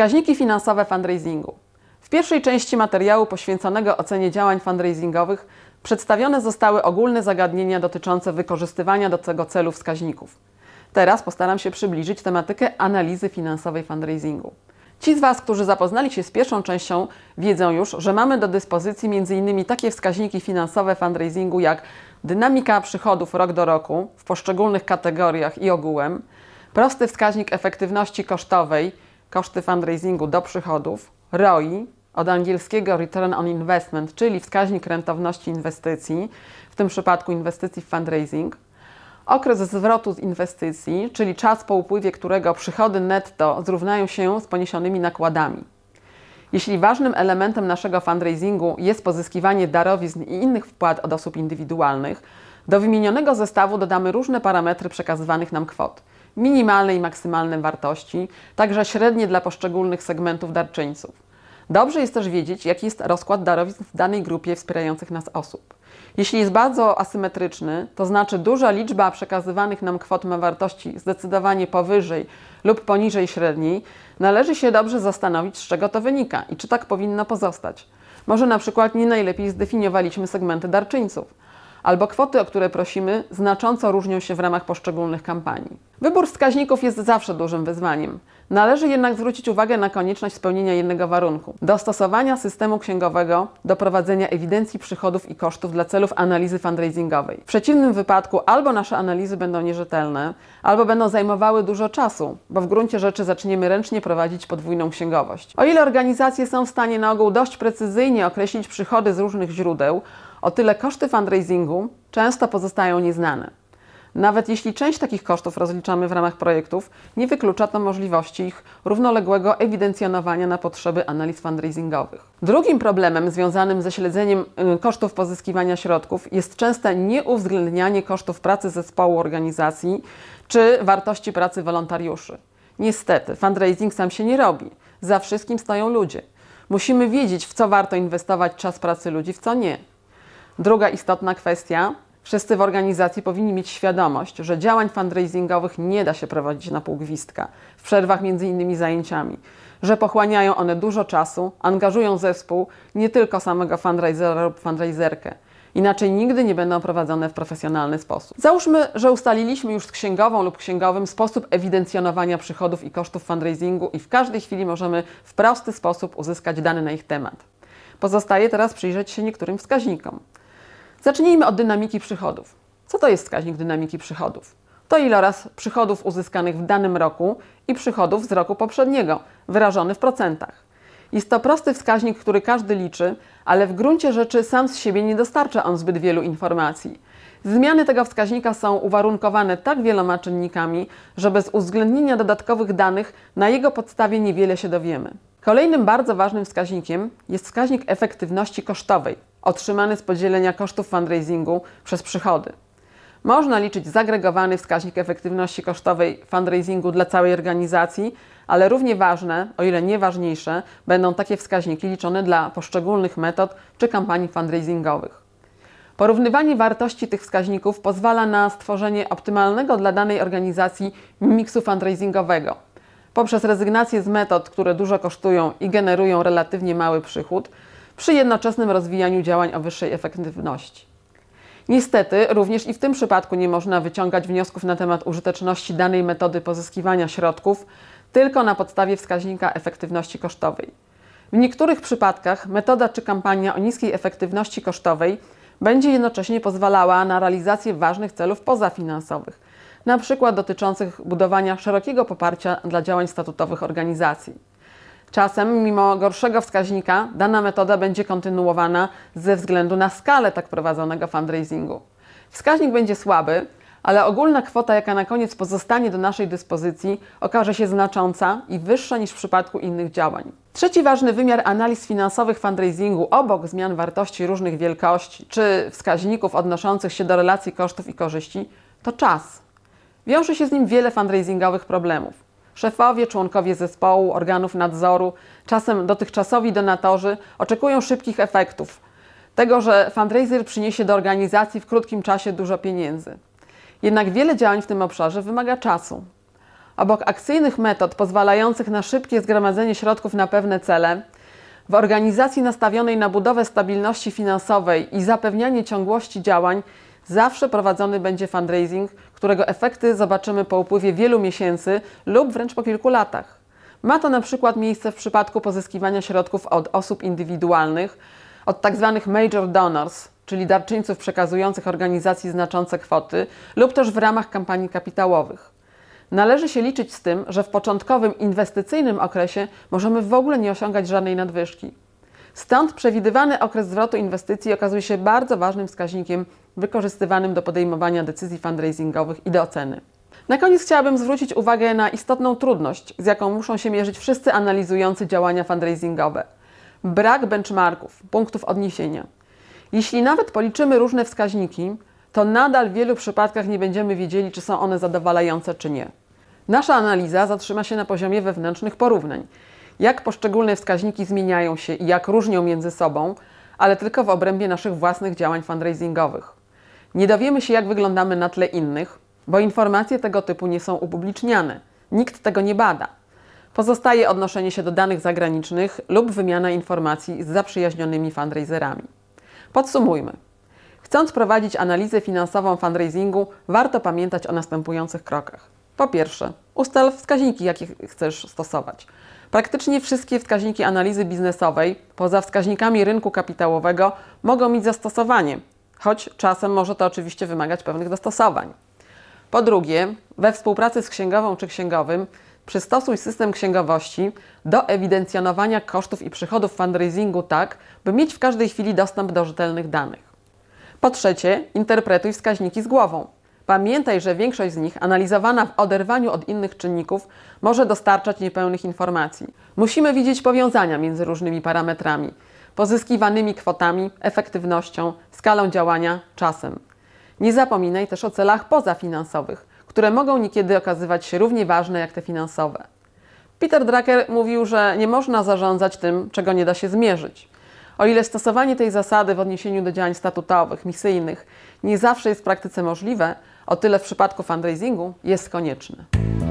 Wskaźniki finansowe fundraisingu. W pierwszej części materiału poświęconego ocenie działań fundraisingowych przedstawione zostały ogólne zagadnienia dotyczące wykorzystywania do tego celu wskaźników. Teraz postaram się przybliżyć tematykę analizy finansowej fundraisingu. Ci z Was, którzy zapoznali się z pierwszą częścią, wiedzą już, że mamy do dyspozycji m.in. takie wskaźniki finansowe fundraisingu jak dynamika przychodów rok do roku w poszczególnych kategoriach i ogółem, prosty wskaźnik efektywności kosztowej koszty fundraisingu do przychodów, ROI, od angielskiego Return on Investment, czyli wskaźnik rentowności inwestycji, w tym przypadku inwestycji w fundraising, okres zwrotu z inwestycji, czyli czas po upływie którego przychody netto zrównają się z poniesionymi nakładami. Jeśli ważnym elementem naszego fundraisingu jest pozyskiwanie darowizn i innych wpłat od osób indywidualnych, do wymienionego zestawu dodamy różne parametry przekazywanych nam kwot, minimalne i maksymalne wartości, także średnie dla poszczególnych segmentów darczyńców. Dobrze jest też wiedzieć, jaki jest rozkład darowizn w danej grupie wspierających nas osób. Jeśli jest bardzo asymetryczny, to znaczy duża liczba przekazywanych nam kwot ma wartości zdecydowanie powyżej lub poniżej średniej, należy się dobrze zastanowić, z czego to wynika i czy tak powinno pozostać. Może na przykład nie najlepiej zdefiniowaliśmy segmenty darczyńców albo kwoty, o które prosimy, znacząco różnią się w ramach poszczególnych kampanii. Wybór wskaźników jest zawsze dużym wyzwaniem. Należy jednak zwrócić uwagę na konieczność spełnienia jednego warunku dostosowania systemu księgowego do prowadzenia ewidencji przychodów i kosztów dla celów analizy fundraisingowej. W przeciwnym wypadku albo nasze analizy będą nierzetelne, albo będą zajmowały dużo czasu, bo w gruncie rzeczy zaczniemy ręcznie prowadzić podwójną księgowość. O ile organizacje są w stanie na ogół dość precyzyjnie określić przychody z różnych źródeł, o tyle koszty fundraisingu często pozostają nieznane. Nawet jeśli część takich kosztów rozliczamy w ramach projektów, nie wyklucza to możliwości ich równoległego ewidencjonowania na potrzeby analiz fundraisingowych. Drugim problemem związanym ze śledzeniem y, kosztów pozyskiwania środków jest częste nieuwzględnianie kosztów pracy zespołu organizacji czy wartości pracy wolontariuszy. Niestety, fundraising sam się nie robi. Za wszystkim stoją ludzie. Musimy wiedzieć, w co warto inwestować czas pracy ludzi, w co nie. Druga istotna kwestia. Wszyscy w organizacji powinni mieć świadomość, że działań fundraisingowych nie da się prowadzić na pół gwizdka, w przerwach między innymi zajęciami, że pochłaniają one dużo czasu, angażują zespół, nie tylko samego fundraisera lub fundraiserkę. Inaczej nigdy nie będą prowadzone w profesjonalny sposób. Załóżmy, że ustaliliśmy już z księgową lub księgowym sposób ewidencjonowania przychodów i kosztów fundraisingu i w każdej chwili możemy w prosty sposób uzyskać dane na ich temat. Pozostaje teraz przyjrzeć się niektórym wskaźnikom. Zacznijmy od dynamiki przychodów. Co to jest wskaźnik dynamiki przychodów? To iloraz przychodów uzyskanych w danym roku i przychodów z roku poprzedniego, wyrażony w procentach. Jest to prosty wskaźnik, który każdy liczy, ale w gruncie rzeczy sam z siebie nie dostarcza on zbyt wielu informacji. Zmiany tego wskaźnika są uwarunkowane tak wieloma czynnikami, że bez uwzględnienia dodatkowych danych na jego podstawie niewiele się dowiemy. Kolejnym bardzo ważnym wskaźnikiem jest wskaźnik efektywności kosztowej, otrzymany z podzielenia kosztów fundraisingu przez przychody. Można liczyć zagregowany wskaźnik efektywności kosztowej fundraisingu dla całej organizacji, ale równie ważne, o ile nie ważniejsze, będą takie wskaźniki liczone dla poszczególnych metod czy kampanii fundraisingowych. Porównywanie wartości tych wskaźników pozwala na stworzenie optymalnego dla danej organizacji miksu fundraisingowego. Poprzez rezygnację z metod, które dużo kosztują i generują relatywnie mały przychód, przy jednoczesnym rozwijaniu działań o wyższej efektywności. Niestety, również i w tym przypadku nie można wyciągać wniosków na temat użyteczności danej metody pozyskiwania środków tylko na podstawie wskaźnika efektywności kosztowej. W niektórych przypadkach metoda czy kampania o niskiej efektywności kosztowej będzie jednocześnie pozwalała na realizację ważnych celów pozafinansowych, np. dotyczących budowania szerokiego poparcia dla działań statutowych organizacji. Czasem, mimo gorszego wskaźnika, dana metoda będzie kontynuowana ze względu na skalę tak prowadzonego fundraisingu. Wskaźnik będzie słaby, ale ogólna kwota, jaka na koniec pozostanie do naszej dyspozycji, okaże się znacząca i wyższa niż w przypadku innych działań. Trzeci ważny wymiar analiz finansowych fundraisingu, obok zmian wartości różnych wielkości czy wskaźników odnoszących się do relacji kosztów i korzyści, to czas. Wiąże się z nim wiele fundraisingowych problemów. Szefowie, członkowie zespołu, organów nadzoru, czasem dotychczasowi donatorzy oczekują szybkich efektów. Tego, że fundraiser przyniesie do organizacji w krótkim czasie dużo pieniędzy. Jednak wiele działań w tym obszarze wymaga czasu. Obok akcyjnych metod pozwalających na szybkie zgromadzenie środków na pewne cele, w organizacji nastawionej na budowę stabilności finansowej i zapewnianie ciągłości działań Zawsze prowadzony będzie fundraising, którego efekty zobaczymy po upływie wielu miesięcy lub wręcz po kilku latach. Ma to na przykład miejsce w przypadku pozyskiwania środków od osób indywidualnych, od tzw. Tak major donors, czyli darczyńców przekazujących organizacji znaczące kwoty, lub też w ramach kampanii kapitałowych. Należy się liczyć z tym, że w początkowym inwestycyjnym okresie możemy w ogóle nie osiągać żadnej nadwyżki. Stąd przewidywany okres zwrotu inwestycji okazuje się bardzo ważnym wskaźnikiem wykorzystywanym do podejmowania decyzji fundraisingowych i do oceny. Na koniec chciałabym zwrócić uwagę na istotną trudność, z jaką muszą się mierzyć wszyscy analizujący działania fundraisingowe. Brak benchmarków, punktów odniesienia. Jeśli nawet policzymy różne wskaźniki, to nadal w wielu przypadkach nie będziemy wiedzieli, czy są one zadowalające, czy nie. Nasza analiza zatrzyma się na poziomie wewnętrznych porównań, jak poszczególne wskaźniki zmieniają się i jak różnią między sobą, ale tylko w obrębie naszych własnych działań fundraisingowych. Nie dowiemy się, jak wyglądamy na tle innych, bo informacje tego typu nie są upubliczniane. Nikt tego nie bada. Pozostaje odnoszenie się do danych zagranicznych lub wymiana informacji z zaprzyjaźnionymi fundraiserami. Podsumujmy. Chcąc prowadzić analizę finansową fundraisingu, warto pamiętać o następujących krokach. Po pierwsze, ustal wskaźniki, jakie chcesz stosować. Praktycznie wszystkie wskaźniki analizy biznesowej, poza wskaźnikami rynku kapitałowego, mogą mieć zastosowanie, choć czasem może to oczywiście wymagać pewnych dostosowań. Po drugie, we współpracy z księgową czy księgowym przystosuj system księgowości do ewidencjonowania kosztów i przychodów fundraisingu tak, by mieć w każdej chwili dostęp do rzetelnych danych. Po trzecie, interpretuj wskaźniki z głową. Pamiętaj, że większość z nich, analizowana w oderwaniu od innych czynników, może dostarczać niepełnych informacji. Musimy widzieć powiązania między różnymi parametrami, pozyskiwanymi kwotami, efektywnością, skalą działania, czasem. Nie zapominaj też o celach pozafinansowych, które mogą niekiedy okazywać się równie ważne jak te finansowe. Peter Drucker mówił, że nie można zarządzać tym, czego nie da się zmierzyć. O ile stosowanie tej zasady w odniesieniu do działań statutowych, misyjnych nie zawsze jest w praktyce możliwe, o tyle w przypadku fundraisingu jest konieczny.